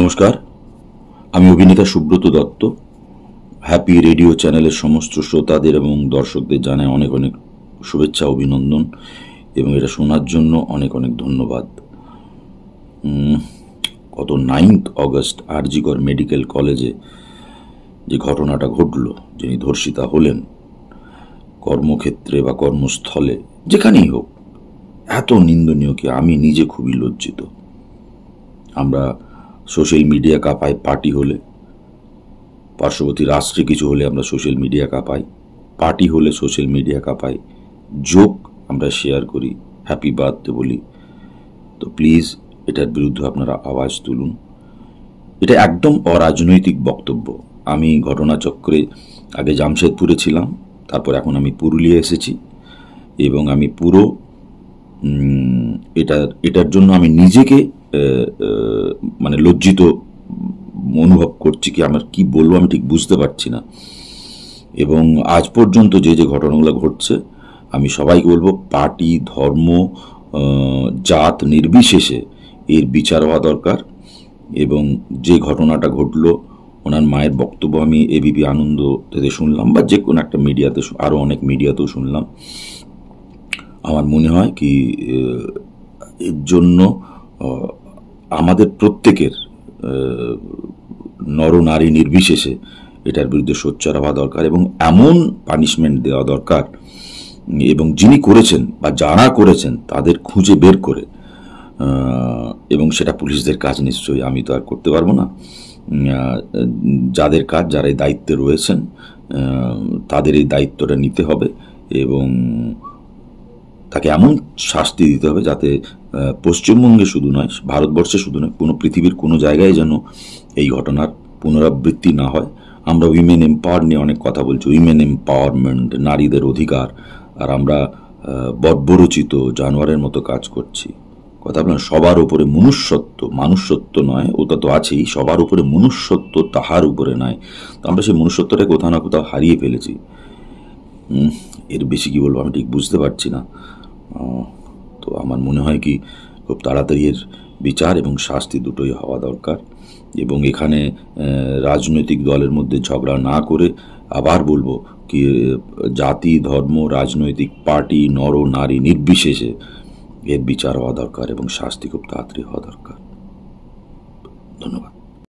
নমস্কার আমি অভিনেতা সুব্রত দত্ত হ্যাপি রেডিও চ্যানেলের সমস্ত শ্রোতাদের এবং দর্শকদের জানায় অনেক অনেক শুভেচ্ছা অভিনন্দন এবং এটা শোনার জন্য অনেক অনেক ধন্যবাদ গত নাইন্থ অগস্ট আরজিগর মেডিকেল কলেজে যে ঘটনাটা ঘটল যিনি ধর্ষিতা হলেন কর্মক্ষেত্রে বা কর্মস্থলে যেখানেই হোক এত নিন্দনীয় কি আমি নিজে খুবই লজ্জিত আমরা সোশ্যাল মিডিয়া কাঁপায় পার্টি হলে পার্শ্ববর্তী রাষ্ট্রে কিছু হলে আমরা সোশ্যাল মিডিয়া কাঁপাই পার্টি হলে সোশ্যাল মিডিয়া কাঁপাই জোক আমরা শেয়ার করি হ্যাপি বার্থডে বলি তো প্লিজ এটার বিরুদ্ধে আপনারা আওয়াজ তুলুন এটা একদম অরাজনৈতিক বক্তব্য আমি ঘটনাচক্রে আগে জামশেদপুরে ছিলাম তারপর এখন আমি পুরুলিয়া এসেছি এবং আমি পুরো এটার এটার জন্য আমি নিজেকে মানে লজ্জিত অনুভব করছি কি আমার কি বলবো আমি ঠিক বুঝতে পারছি না এবং আজ পর্যন্ত যে যে ঘটনাগুলো ঘটছে আমি সবাইকে বলবো পার্টি ধর্ম জাত নির্বিশেষে এর বিচার হওয়া দরকার এবং যে ঘটনাটা ঘটল ওনার মায়ের বক্তব্য আমি এবিপি আনন্দ থেকে শুনলাম বা যে কোনো একটা মিডিয়াতে আরও অনেক মিডিয়াতেও শুনলাম আমার মনে হয় কি এর জন্য আমাদের প্রত্যেকের নরনারী নির্বিশেষে এটার বিরুদ্ধে সোচ্চার হওয়া দরকার এবং এমন পানিশমেন্ট দেওয়া দরকার এবং যিনি করেছেন বা যারা করেছেন তাদের খুঁজে বের করে এবং সেটা পুলিশদের কাজ নিশ্চয়ই আমি তো আর করতে পারবো না যাদের কাজ যারা এই দায়িত্বে রয়েছেন তাদের এই দায়িত্বটা নিতে হবে এবং তাকে এমন শাস্তি দিতে হবে যাতে পশ্চিমবঙ্গে শুধু নয় ভারতবর্ষে শুধু নয় কোনো পৃথিবীর কোনো জায়গায় যেন এই ঘটনার পুনরাবৃত্তি না হয় আমরা উইমেন এম্পাওয়ার নিয়ে অনেক কথা বলছি উইমেন এম্পাওয়ারমেন্ট নারীদের অধিকার আর আমরা বর্বরচিত জানোয়ারের মতো কাজ করছি কথা বলেন সবার উপরে মনুষ্যত্ব মানুষত্ব নয় ওটা তো আছেই সবার উপরে মনুষ্যত্ব তাহার উপরে নয় তো আমরা সেই মনুষ্যত্বটা কোথাও না কোথাও হারিয়ে ফেলেছি এর বেশি কী বলবো আমি ঠিক বুঝতে পারছি না তো আমার মনে হয় কি খুব তাড়াতাড়ি এর বিচার এবং শাস্তি দুটোই হওয়া দরকার এবং এখানে রাজনৈতিক দলের মধ্যে ঝগড়া না করে আবার বলবো কি জাতি ধর্ম রাজনৈতিক পার্টি নর নারী নির্বিশেষে এর বিচার হওয়া দরকার এবং শাস্তি খুব তাড়াতাড়ি হওয়া দরকার ধন্যবাদ